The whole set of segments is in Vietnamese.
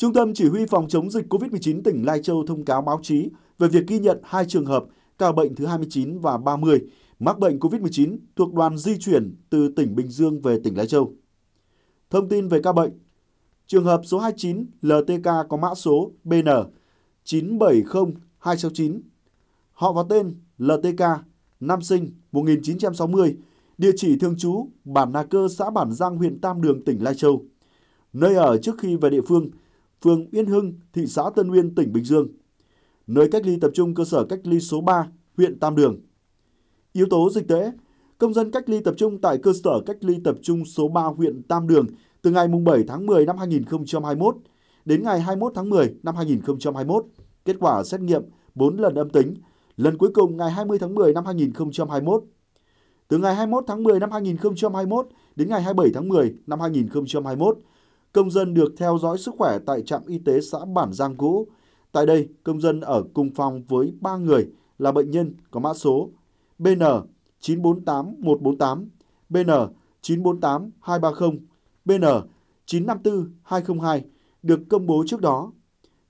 Trung tâm Chỉ huy Phòng chống dịch COVID-19 tỉnh Lai Châu thông cáo báo chí về việc ghi nhận hai trường hợp ca bệnh thứ 29 và 30 mắc bệnh COVID-19 thuộc đoàn di chuyển từ tỉnh Bình Dương về tỉnh Lai Châu. Thông tin về ca bệnh, trường hợp số 29 LTK có mã số BN 970269, họ và tên LTK, nam sinh 1960, địa chỉ thường trú bản Na Cơ, xã Bản Giang, huyện Tam Đường, tỉnh Lai Châu. Nơi ở trước khi về địa phương – phường Yên Hưng, thị xã Tân Uyên, tỉnh Bình Dương. Nơi cách ly tập trung cơ sở cách ly số 3, huyện Tam Đường. Yếu tố dịch tễ, công dân cách ly tập trung tại cơ sở cách ly tập trung số 3 huyện Tam Đường từ ngày 7 tháng 10 năm 2021 đến ngày 21 tháng 10 năm 2021. Kết quả xét nghiệm 4 lần âm tính, lần cuối cùng ngày 20 tháng 10 năm 2021. Từ ngày 21 tháng 10 năm 2021 đến ngày 27 tháng 10 năm 2021, công dân được theo dõi sức khỏe tại trạm y tế xã Bản Giang Cũ. Tại đây, công dân ở cùng phòng với 3 người là bệnh nhân có mã số BN 948148, BN 948230, BN 954202 được công bố trước đó.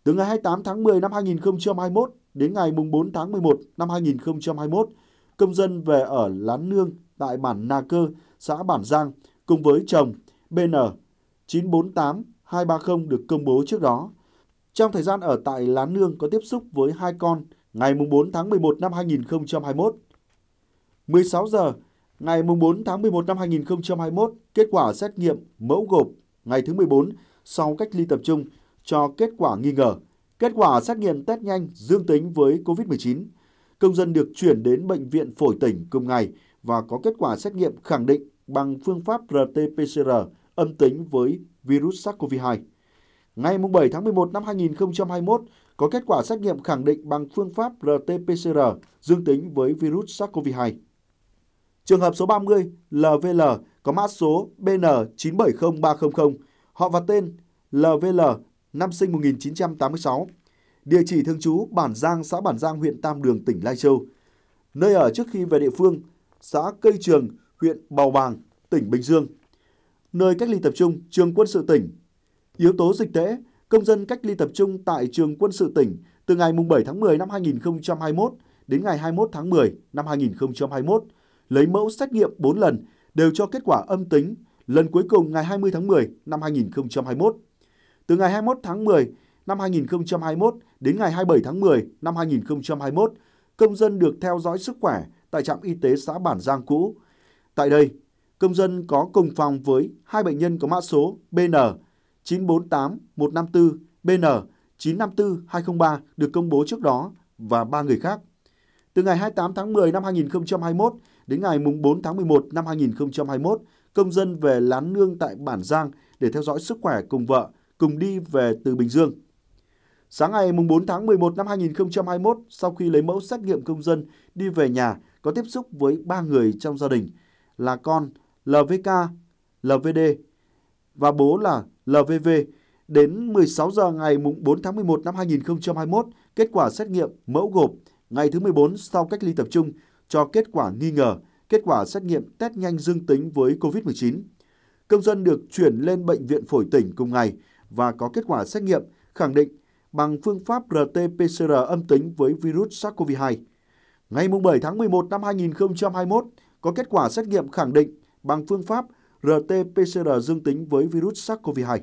Từ ngày 28 tháng 10 năm 2021 đến ngày 4 tháng 11 năm 2021, công dân về ở Lán Nương tại bản Nà Cơ, xã Bản Giang cùng với chồng BN 948 230 được công bố trước đó. Trong thời gian ở tại Lán Nương có tiếp xúc với hai con ngày 4 tháng 11 năm 2021. 16 giờ ngày 4 tháng 11 năm 2021, kết quả xét nghiệm mẫu gộp ngày thứ 14 sau cách ly tập trung cho kết quả nghi ngờ. Kết quả xét nghiệm test nhanh dương tính với COVID-19. Công dân được chuyển đến bệnh viện phổi tỉnh cùng ngày và có kết quả xét nghiệm khẳng định bằng phương pháp RT-PCR âm tính với virus SARS-CoV-2. Ngày 7 tháng 11 năm 2021, có kết quả xét nghiệm khẳng định bằng phương pháp RT-PCR dương tính với virus SARS-CoV-2. Trường hợp số 30 LVL có mã số BN970300, họ và tên LVL, năm sinh 1986, địa chỉ thường trú Bản Giang, xã Bản Giang, huyện Tam Đường, tỉnh Lai Châu, nơi ở trước khi về địa phương, xã Cây Trường, huyện Bào Bàng, tỉnh Bình Dương nơi cách ly tập trung trường quân sự tỉnh. Yếu tố dịch tễ, công dân cách ly tập trung tại trường quân sự tỉnh từ ngày 7 tháng 10 năm 2021 đến ngày 21 tháng 10 năm 2021, lấy mẫu xét nghiệm 4 lần đều cho kết quả âm tính lần cuối cùng ngày 20 tháng 10 năm 2021. Từ ngày 21 tháng 10 năm 2021 đến ngày 27 tháng 10 năm 2021, công dân được theo dõi sức khỏe tại trạm y tế xã Bản Giang cũ. Tại đây, công dân có cùng phòng với hai bệnh nhân có mã số BN 948154, BN 954203 được công bố trước đó và ba người khác. Từ ngày 28 tháng 10 năm 2021 đến ngày 4 tháng 11 năm 2021, công dân về Lán Nương tại Bản Giang để theo dõi sức khỏe cùng vợ, cùng đi về từ Bình Dương. Sáng ngày 4 tháng 11 năm 2021, sau khi lấy mẫu xét nghiệm công dân đi về nhà có tiếp xúc với ba người trong gia đình là con, LVK, LVD và bố là LVV đến 16 giờ ngày 4 tháng 11 năm 2021, kết quả xét nghiệm mẫu gộp ngày thứ 14 sau cách ly tập trung cho kết quả nghi ngờ, kết quả xét nghiệm test nhanh dương tính với COVID-19. Công dân được chuyển lên bệnh viện phổi tỉnh cùng ngày và có kết quả xét nghiệm khẳng định bằng phương pháp RT-PCR âm tính với virus SARS-CoV-2. Ngày 7 tháng 11 năm 2021, có kết quả xét nghiệm khẳng định bằng phương pháp RT-PCR dương tính với virus SARS-CoV-2.